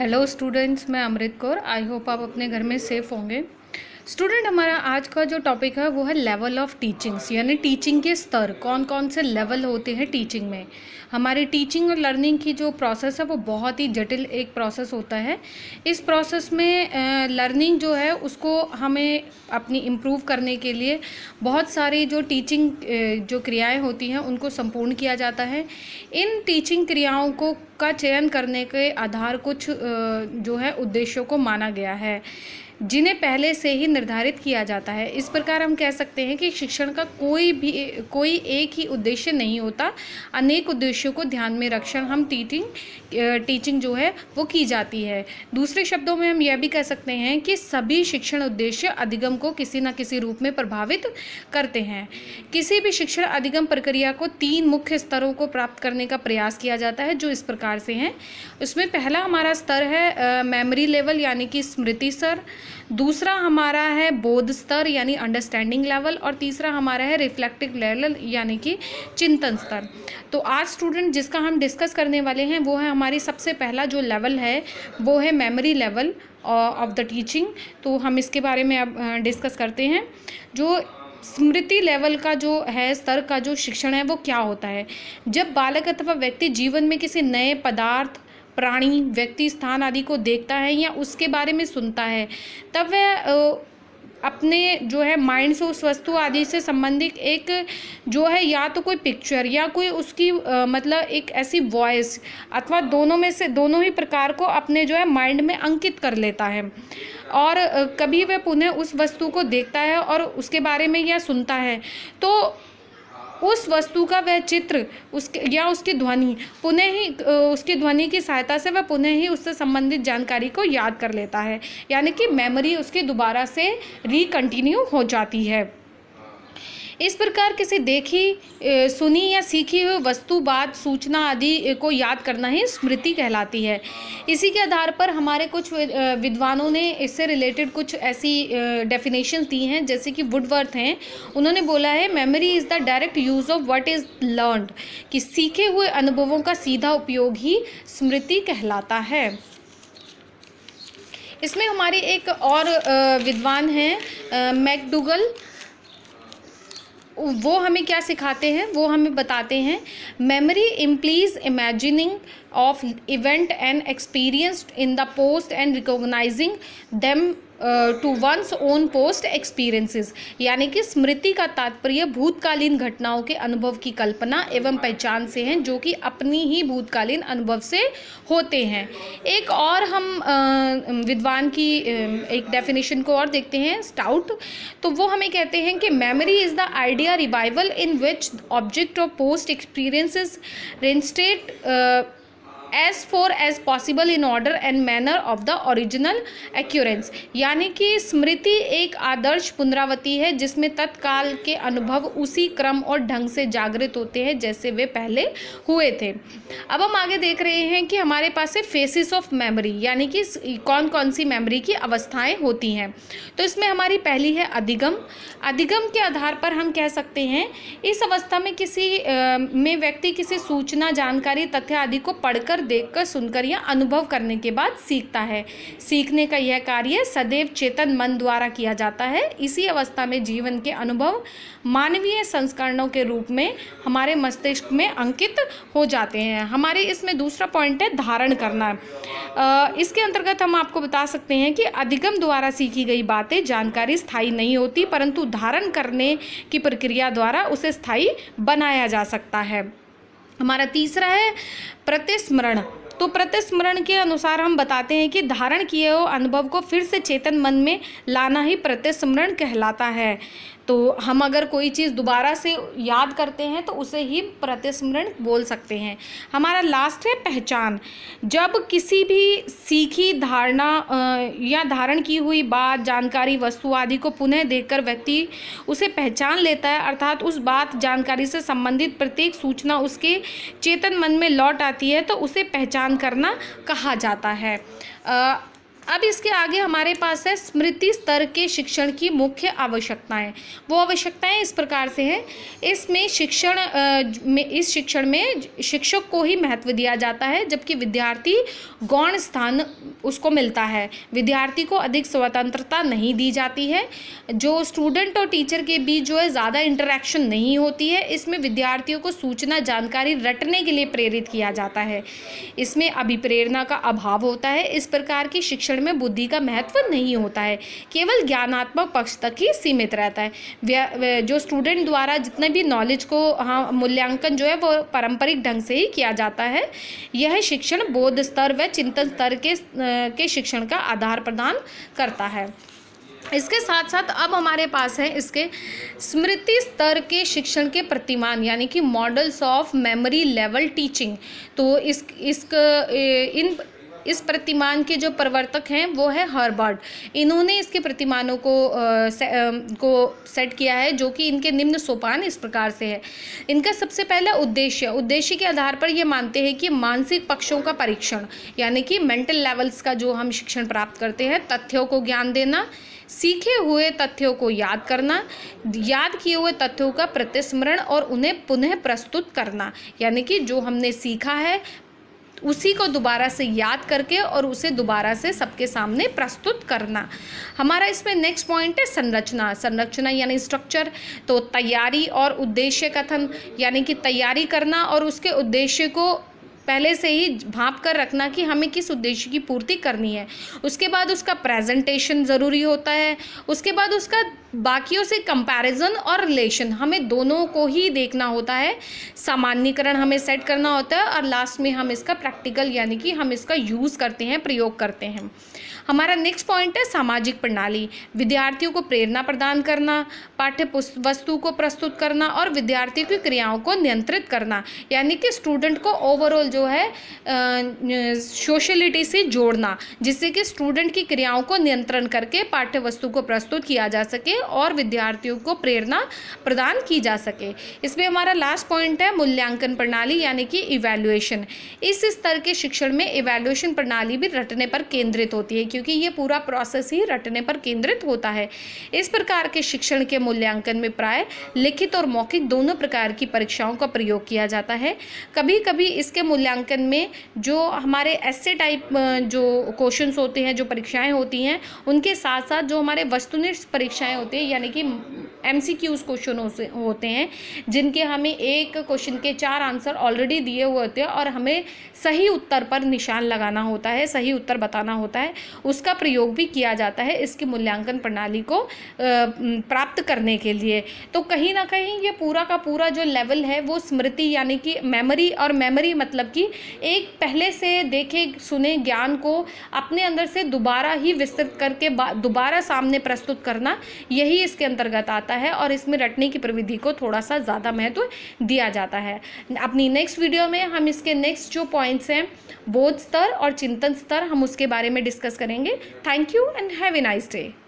hello students मैं अमृत Kaur I hope आप अपने घर में सेफ़ होंगे स्टूडेंट हमारा आज का जो टॉपिक है वो है लेवल ऑफ टीचिंग्स यानी टीचिंग के स्तर कौन कौन से लेवल होते हैं टीचिंग में हमारे टीचिंग और लर्निंग की जो प्रोसेस है वो बहुत ही जटिल एक प्रोसेस होता है इस प्रोसेस में लर्निंग जो है उसको हमें अपनी इम्प्रूव करने के लिए बहुत सारी जो टीचिंग जो क्रियाएँ होती हैं उनको संपूर्ण किया जाता है इन टीचिंग क्रियाओं को का चयन करने के आधार कुछ जो है उद्देश्यों को माना गया है जिन्हें पहले से ही निर्धारित किया जाता है इस प्रकार हम कह सकते हैं कि शिक्षण का कोई भी कोई एक ही उद्देश्य नहीं होता अनेक उद्देश्यों को ध्यान में रखकर हम टीचिंग टीचिंग जो है वो की जाती है दूसरे शब्दों में हम यह भी कह सकते हैं कि सभी शिक्षण उद्देश्य अधिगम को किसी न किसी रूप में प्रभावित करते हैं किसी भी शिक्षण अधिगम प्रक्रिया को तीन मुख्य स्तरों को प्राप्त करने का प्रयास किया जाता है जो इस प्रकार प्रकार से हैं उसमें पहला हमारा स्तर है मेमोरी लेवल यानी कि स्मृति स्तर दूसरा हमारा है बोध स्तर यानी अंडरस्टैंडिंग लेवल और तीसरा हमारा है रिफ्लेक्टिव लेवल यानी कि चिंतन स्तर तो आज स्टूडेंट जिसका हम डिस्कस करने वाले हैं वो है हमारी सबसे पहला जो लेवल है वो है memory level of the teaching तो हम इसके बारे में अब डिस्कस करते हैं जो स्मृति लेवल का जो है स्तर का जो शिक्षण है वो क्या होता है जब बालक अथवा व्यक्ति जीवन में किसी नए पदार्थ प्राणी व्यक्ति स्थान आदि को देखता है या उसके बारे में सुनता है तब वह अपने जो है माइंड से उस वस्तु आदि से संबंधित एक जो है या तो कोई पिक्चर या कोई उसकी आ, मतलब एक ऐसी वॉइस अथवा दोनों में से दोनों ही प्रकार को अपने जो है माइंड में अंकित कर लेता है और कभी वह पुनः उस वस्तु को देखता है और उसके बारे में यह सुनता है तो उस वस्तु का वह चित्र उसके या उसकी ध्वनि पुनः ही उसकी ध्वनि की सहायता से वह पुनः ही उससे संबंधित जानकारी को याद कर लेता है यानी कि मेमोरी उसकी दोबारा से रिकंटिन्यू हो जाती है इस प्रकार किसी देखी सुनी या सीखी हुई वस्तु बात सूचना आदि को याद करना ही स्मृति कहलाती है इसी के आधार पर हमारे कुछ विद्वानों ने इससे रिलेटेड कुछ ऐसी डेफिनेशन दी हैं जैसे कि वुडवर्थ हैं उन्होंने बोला है memory is the direct use of what is learn कि सीखे हुए अनुभवों का सीधा उपयोग ही स्मृति कहलाता है इसमें हमारे एक और विद्वान हैं मैकडूगल वो हमें क्या सिखाते हैं वो हमें बताते हैं memory implies imagining of event and experience in the past and recognising them to one's own past experiences यानी कि स्मृति का तात्पर्य भूतकालीन घटनाओं के अनुभव की कल्पना एवं पहचान से हैं जो कि अपनी ही भूतकालीन अनुभव से होते हैं एक और हम विद्वान की एक डेफिनेशन को और देखते हैं स्टाउट तो वो हमें कहते हैं कि memory is the idea revival in which object of past experiences reinstated as far as possible in order and manner of the original occurrence यानी कि स्मृति एक आदर्श पुनरावती है जिसमें तत्काल के अनुभव उसी क्रम और ढंग से जागृत होते हैं जैसे वे पहले हुए थे अब हम आगे देख रहे हैं कि हमारे पास है फेसिस ऑफ मेमोरी यानी कि कौन कौन सी मेमोरी की अवस्थाएं होती हैं तो इसमें हमारी पहली है अधिगम अधिगम के आधार पर हम कह सकते हैं इस अवस्था में किसी आ, में व्यक्ति किसी सूचना जानकारी तथ्य आदि को पढ़कर सुनकर देखकर सुनकर या अनुभव करने के बाद सीखता है सीखने का यह कार्य सदैव चेतन मन द्वारा किया जाता है इसी अवस्था में जीवन के अनुभव मानवीय संस्करणों के रूप में हमारे मस्तिष्क में अंकित हो जाते हैं हमारे इसमें दूसरा पॉइंट है धारण करना इसके अंतर्गत हम आपको बता सकते हैं कि अधिगम द्वारा सीखी गई बातें जानकारी स्थायी नहीं होती परंतु धारण करने की प्रक्रिया द्वारा उसे स्थायी बनाया जा सकता है हमारा तीसरा है प्रतिस्मरण तो प्रतिस्मरण के अनुसार हम बताते हैं कि धारण किए हुए अनुभव को फिर से चेतन मन में लाना ही प्रतिस्मरण कहलाता है तो हम अगर कोई चीज़ दोबारा से याद करते हैं तो उसे ही प्रतिस्मरण बोल सकते हैं हमारा लास्ट है पहचान जब किसी भी सीखी धारणा या धारण की हुई बात जानकारी वस्तु आदि को पुनः देखकर व्यक्ति उसे पहचान लेता है अर्थात उस बात जानकारी से संबंधित प्रत्येक सूचना उसके चेतन मन में लौट आती है तो उसे पहचान करना कहा जाता है अब इसके आगे हमारे पास है स्मृति स्तर के शिक्षण की मुख्य आवश्यकताएं वो आवश्यकताएं इस प्रकार से हैं इसमें शिक्षण में इस शिक्षण में शिक्षक को ही महत्व दिया जाता है जबकि विद्यार्थी गौण स्थान उसको मिलता है विद्यार्थी को अधिक स्वतंत्रता नहीं दी जाती है जो स्टूडेंट और टीचर के बीच जो है ज़्यादा इंटरेक्शन नहीं होती है इसमें विद्यार्थियों को सूचना जानकारी रटने के लिए प्रेरित किया जाता है इसमें अभिप्रेरणा का अभाव होता है इस प्रकार की शिक्षण शिक्षण में बुद्धि का महत्व नहीं होता है केवल ज्ञानात्मक पक्ष तक ही सीमित रहता है जो स्टूडेंट द्वारा जितने भी नॉलेज को हाँ मूल्यांकन जो है वो पारंपरिक ढंग से ही किया जाता है यह शिक्षण बोध स्तर व चिंतन स्तर के के शिक्षण का आधार प्रदान करता है इसके साथ साथ अब हमारे पास है इसके स्मृति स्तर के शिक्षण के प्रतिमान यानी कि models of memory level teaching तो इस इसक इन इस प्रतिमान के जो प्रवर्तक हैं वो है हर्बर्ट इन्होंने इसके प्रतिमानों को आ, से, आ, को सेट किया है जो कि इनके निम्न सोपान इस प्रकार से है इनका सबसे पहला उद्देश्य उद्देश्य के आधार पर ये मानते हैं कि मानसिक पक्षों का परीक्षण यानी कि मेंटल लेवल्स का जो हम शिक्षण प्राप्त करते हैं तथ्यों को ज्ञान देना सीखे हुए तथ्यों को याद करना याद किए हुए तथ्यों का प्रतिस्मरण और उन्हें पुनः प्रस्तुत करना यानी कि जो हमने सीखा है उसी को दोबारा से याद करके और उसे दोबारा से सबके सामने प्रस्तुत करना हमारा इसमें नेक्स्ट पॉइंट है संरचना संरचना यानी स्ट्रक्चर तो तैयारी और उद्देश्य कथन यानी कि तैयारी करना और उसके उद्देश्य को पहले से ही भाप कर रखना कि हमें किस उद्देश्य की पूर्ति करनी है उसके बाद उसका प्रेजेंटेशन ज़रूरी होता है उसके बाद उसका बाकियों से कंपैरिजन और रिलेशन हमें दोनों को ही देखना होता है सामान्यकरण हमें सेट करना होता है और लास्ट में हम इसका प्रैक्टिकल यानी कि हम इसका यूज़ करते हैं प्रयोग करते हैं हमारा नेक्स्ट पॉइंट है सामाजिक प्रणाली विद्यार्थियों को प्रेरणा प्रदान करना पाठ्य वस्तु को प्रस्तुत करना और विद्यार्थियों की क्रियाओं को नियंत्रित करना यानी कि स्टूडेंट को ओवरऑल जो है सोशलिटी से जोड़ना जिससे कि स्टूडेंट की क्रियाओं को नियंत्रण करके पाठ्य वस्तु को प्रस्तुत किया जा सके और विद्यार्थियों को प्रेरणा प्रदान की जा सके इसमें हमारा लास्ट पॉइंट है मूल्यांकन प्रणाली यानी कि इवैल्यूएशन इस स्तर के शिक्षण में इवैल्यूएशन प्रणाली भी रटने पर केंद्रित होती है क्योंकि ये पूरा प्रोसेस ही रटने पर केंद्रित होता है इस प्रकार के शिक्षण के मूल्यांकन में प्राय लिखित और मौखिक दोनों प्रकार की परीक्षाओं का प्रयोग किया जाता है कभी कभी इसके मूल्यांकन में जो हमारे ऐसे टाइप जो क्वेश्चंस होते हैं जो परीक्षाएं होती हैं उनके साथ साथ जो हमारे वस्तुनिष्ठ परीक्षाएं होती होते हैं यानी कि एम सी क्यूज़ क्वेश्चन होते हैं जिनके हमें एक क्वेश्चन के चार आंसर ऑलरेडी दिए हुए होते हैं और हमें सही उत्तर पर निशान लगाना होता है सही उत्तर बताना होता है उसका प्रयोग भी किया जाता है इसकी मूल्यांकन प्रणाली को प्राप्त करने के लिए तो कहीं ना कहीं ये पूरा का पूरा जो लेवल है वो स्मृति यानी कि मेमोरी और मेमोरी मतलब कि एक पहले से देखे सुने ज्ञान को अपने अंदर से दोबारा ही विस्तृत करके दोबारा सामने प्रस्तुत करना यही इसके अंतर्गत आता है और इसमें रटने की प्रविधि को थोड़ा सा ज़्यादा महत्व दिया जाता है अपनी नेक्स्ट वीडियो में हम इसके नेक्स्ट जो पॉइंट्स हैं बोध स्तर और चिंतन स्तर हम उसके बारे में डिस्कस करेंगे thank you and have a nice day